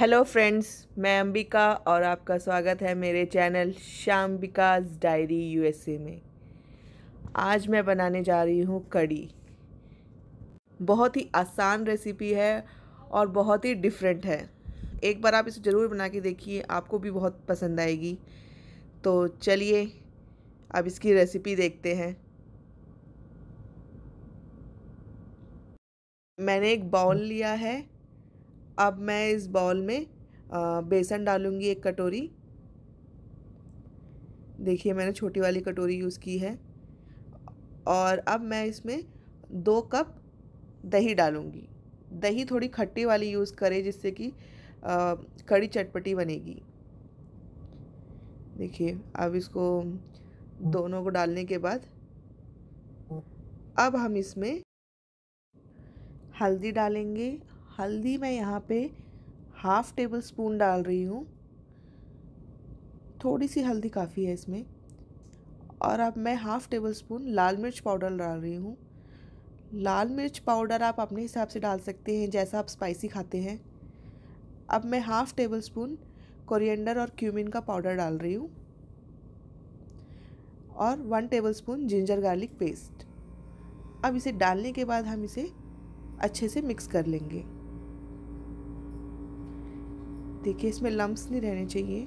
hello friends मैं अंबिका और आपका स्वागत है मेरे चैनल श्याम डायरी यूएसए में आज मैं बनाने जा रही हूँ कड़ी बहुत ही आसान रेसिपी है और बहुत ही डिफरेंट है एक बार आप इसे ज़रूर बना के देखिए आपको भी बहुत पसंद आएगी तो चलिए अब इसकी रेसिपी देखते हैं मैंने एक बाउल लिया है अब मैं इस बॉल में बेसन डालूँगी एक कटोरी देखिए मैंने छोटी वाली कटोरी यूज़ की है और अब मैं इसमें दो कप दही डालूँगी दही थोड़ी खट्टी वाली यूज़ करें जिससे कि कड़ी चटपटी बनेगी देखिए अब इसको दोनों को डालने के बाद अब हम इसमें हल्दी डालेंगे हल्दी मैं यहाँ पे हाफ़ टेबल स्पून डाल रही हूँ थोड़ी सी हल्दी काफ़ी है इसमें और अब मैं हाफ़ टेबल स्पून लाल मिर्च पाउडर डाल रही हूँ लाल मिर्च पाउडर आप अपने हिसाब से डाल सकते हैं जैसा आप स्पाइसी खाते हैं अब मैं हाफ़ टेबल स्पून कोरिएंडर और क्यूमिन का पाउडर डाल रही हूँ और one tablespoon ginger garlic paste अब इसे डालने के बाद हम इसे अच्छे से मिक्स कर लेंगे देखिए इसमें लम्ब्स नहीं रहने चाहिए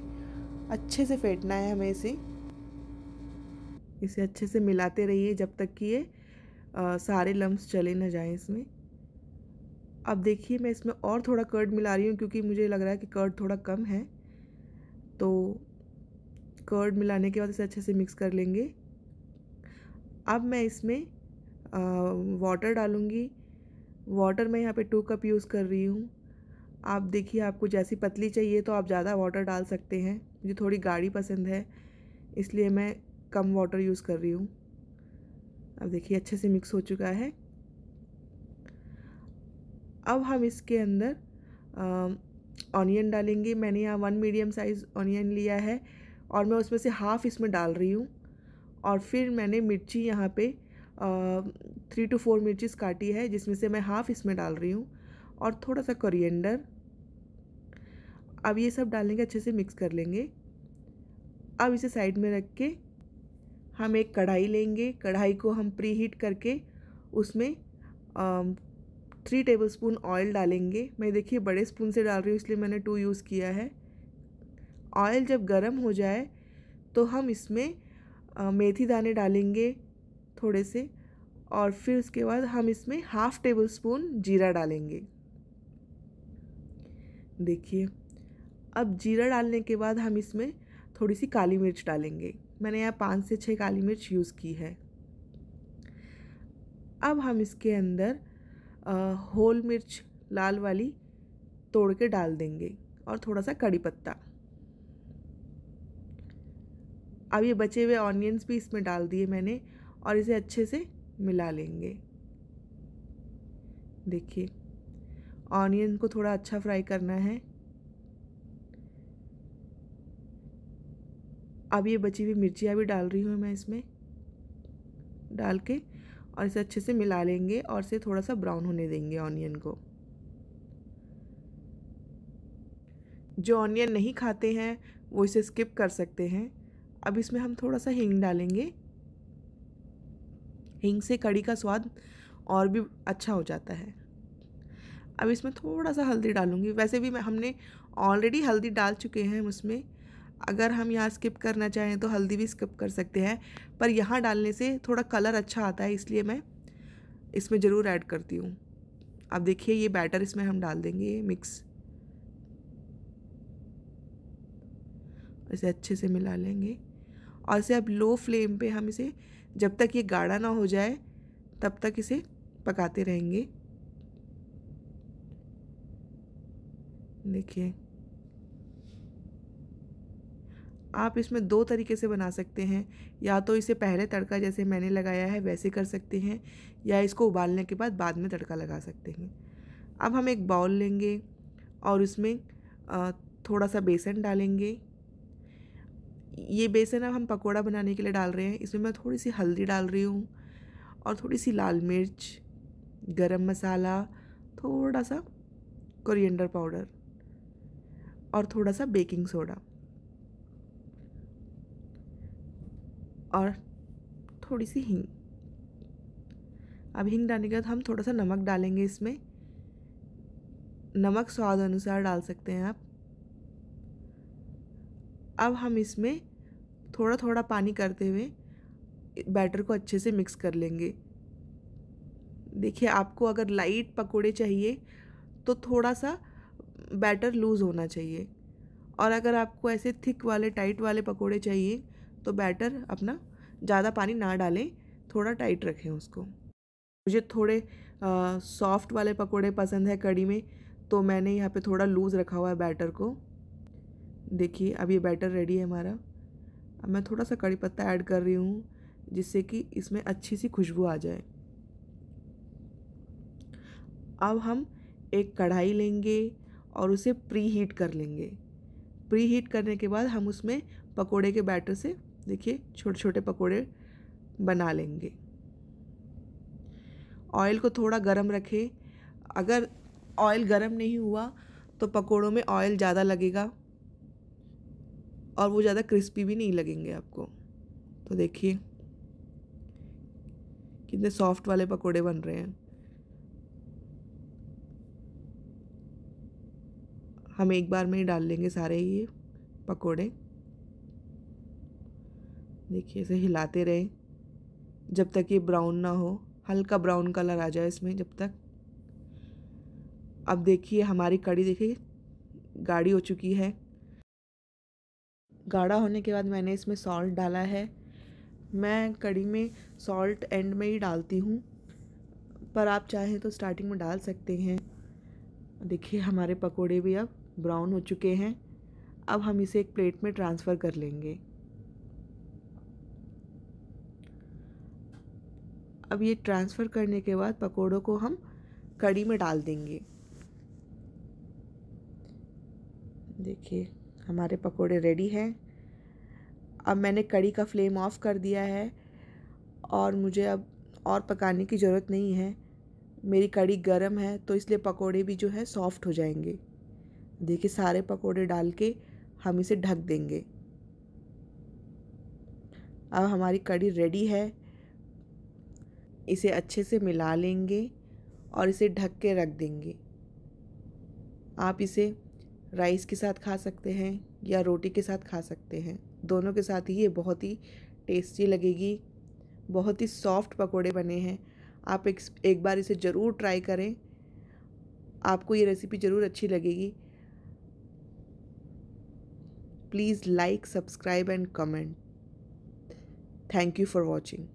अच्छे से फेंटना है हमें इसे इसे अच्छे से मिलाते रहिए जब तक कि ये आ, सारे लम्ब्स चले ना जाएं इसमें अब देखिए मैं इसमें और थोड़ा कर्ड मिला रही हूँ क्योंकि मुझे लग रहा है कि कर्ड थोड़ा कम है तो कर्ड मिलाने के बाद इसे अच्छे से मिक्स कर लेंगे अब मैं इसमें आ, वाटर डालूँगी वाटर मैं यहाँ पे टू कप यूज़ कर रही हूँ आप देखिए आपको जैसी पतली चाहिए तो आप ज़्यादा वाटर डाल सकते हैं मुझे थोड़ी गाढ़ी पसंद है इसलिए मैं कम वाटर यूज़ कर रही हूँ अब देखिए अच्छे से मिक्स हो चुका है अब हम इसके अंदर ऑनियन डालेंगे मैंने यहाँ वन मीडियम साइज़ ऑनियन लिया है और मैं उसमें से हाफ़ इसमें डाल रही हूँ और फिर मैंने मिर्ची यहाँ पे थ्री टू फोर मिर्चीज़ काटी है जिसमें से मैं हाफ़ इसमें डाल रही हूँ और थोड़ा सा कोरिएंडर अब ये सब डालेंगे अच्छे से मिक्स कर लेंगे अब इसे साइड में रख के हम एक कढ़ाई लेंगे कढ़ाई को हम प्री हीट करके उसमें थ्री टेबल स्पून ऑयल डालेंगे मैं देखिए बड़े स्पून से डाल रही हूँ इसलिए मैंने टू यूज़ किया है ऑयल जब गर्म हो जाए तो हम इसमें आ, मेथी दाने डालेंगे थोड़े से और फिर उसके बाद हम इसमें हाफ़ टेबल स्पून जीरा डालेंगे देखिए अब जीरा डालने के बाद हम इसमें थोड़ी सी काली मिर्च डालेंगे मैंने यहाँ पाँच से छः काली मिर्च यूज़ की है अब हम इसके अंदर आ, होल मिर्च लाल वाली तोड़ के डाल देंगे और थोड़ा सा कड़ी पत्ता अब ये बचे हुए ऑनियंस भी इसमें डाल दिए मैंने और इसे अच्छे से मिला लेंगे देखिए ऑनियन को थोड़ा अच्छा फ्राई करना है अब ये बची हुई मिर्चियाँ भी डाल रही हूँ मैं इसमें डाल के और इसे अच्छे से मिला लेंगे और इसे थोड़ा सा ब्राउन होने देंगे ऑनियन को जो ऑनियन नहीं खाते हैं वो इसे स्किप कर सकते हैं अब इसमें हम थोड़ा सा हींग डालेंगे हींग से कड़ी का स्वाद और भी अच्छा हो जाता है अब इसमें थोड़ा सा हल्दी डालूंगी वैसे भी मैं हमने ऑलरेडी हल्दी डाल चुके हैं उसमें अगर हम यहाँ स्किप करना चाहें तो हल्दी भी स्किप कर सकते हैं पर यहाँ डालने से थोड़ा कलर अच्छा आता है इसलिए मैं इसमें ज़रूर ऐड करती हूँ अब देखिए ये बैटर इसमें हम डाल देंगे मिक्स इसे अच्छे से मिला लेंगे और इसे अब लो फ्लेम पे हम इसे जब तक ये गाढ़ा ना हो जाए तब तक इसे पकाते रहेंगे देखिए आप इसमें दो तरीके से बना सकते हैं या तो इसे पहले तड़का जैसे मैंने लगाया है वैसे कर सकते हैं या इसको उबालने के बाद बाद में तड़का लगा सकते हैं अब हम एक बाउल लेंगे और उसमें थोड़ा सा बेसन डालेंगे ये बेसन अब हम पकोड़ा बनाने के लिए डाल रहे हैं इसमें मैं थोड़ी सी हल्दी डाल रही हूँ और थोड़ी सी लाल मिर्च गरम मसाला थोड़ा सा कोरिएंडर पाउडर और थोड़ा सा बेकिंग सोडा और थोड़ी सी हींग अब हींग डालने के बाद हम थोड़ा सा नमक डालेंगे इसमें नमक स्वाद अनुसार डाल सकते हैं आप अब हम इसमें थोड़ा थोड़ा पानी करते हुए बैटर को अच्छे से मिक्स कर लेंगे देखिए आपको अगर लाइट पकोड़े चाहिए तो थोड़ा सा बैटर लूज़ होना चाहिए और अगर आपको ऐसे थिक वाले टाइट वाले पकोड़े चाहिए तो बैटर अपना ज़्यादा पानी ना डालें थोड़ा टाइट रखें उसको मुझे थोड़े सॉफ्ट वाले पकोड़े पसंद है कड़ी में तो मैंने यहाँ पे थोड़ा लूज़ रखा हुआ है बैटर को देखिए अब ये बैटर रेडी है हमारा अब मैं थोड़ा सा कड़ी पत्ता ऐड कर रही हूँ जिससे कि इसमें अच्छी सी खुशबू आ जाए अब हम एक कढ़ाई लेंगे और उसे प्री हीट कर लेंगे प्री हीट करने के बाद हम उसमें पकोड़े के बैटर से देखिए छोटे छोटे पकोड़े बना लेंगे ऑयल को थोड़ा गर्म रखें अगर ऑयल गर्म नहीं हुआ तो पकोड़ों में ऑयल ज़्यादा लगेगा और वो ज़्यादा क्रिस्पी भी नहीं लगेंगे आपको तो देखिए कितने सॉफ्ट वाले पकोड़े बन रहे हैं हम एक बार में ही डाल लेंगे सारे ये पकोड़े देखिए इसे हिलाते रहें जब तक ये ब्राउन ना हो हल्का ब्राउन कलर आ जाए इसमें जब तक अब देखिए हमारी कड़ी देखिए गाढ़ी हो चुकी है गाढ़ा होने के बाद मैंने इसमें सॉल्ट डाला है मैं कड़ी में सॉल्ट एंड में ही डालती हूँ पर आप चाहें तो स्टार्टिंग में डाल सकते हैं देखिए हमारे पकोड़े भी अब ब्राउन हो चुके हैं अब हम इसे एक प्लेट में ट्रांसफ़र कर लेंगे अब ये ट्रांसफ़र करने के बाद पकोड़ों को हम कड़ी में डाल देंगे देखिए हमारे पकोड़े रेडी हैं अब मैंने कड़ी का फ्लेम ऑफ़ कर दिया है और मुझे अब और पकाने की ज़रूरत नहीं है मेरी कड़ी गर्म है तो इसलिए पकोड़े भी जो है सॉफ्ट हो जाएंगे देखिए सारे पकोड़े डाल के हम इसे ढक देंगे अब हमारी कड़ी रेडी है इसे अच्छे से मिला लेंगे और इसे ढक के रख देंगे आप इसे राइस के साथ खा सकते हैं या रोटी के साथ खा सकते हैं दोनों के साथ ही ये बहुत ही टेस्टी लगेगी बहुत ही सॉफ्ट पकोड़े बने हैं आप एक, एक बार इसे ज़रूर ट्राई करें आपको ये रेसिपी ज़रूर अच्छी लगेगी please like subscribe and comment thank you for watching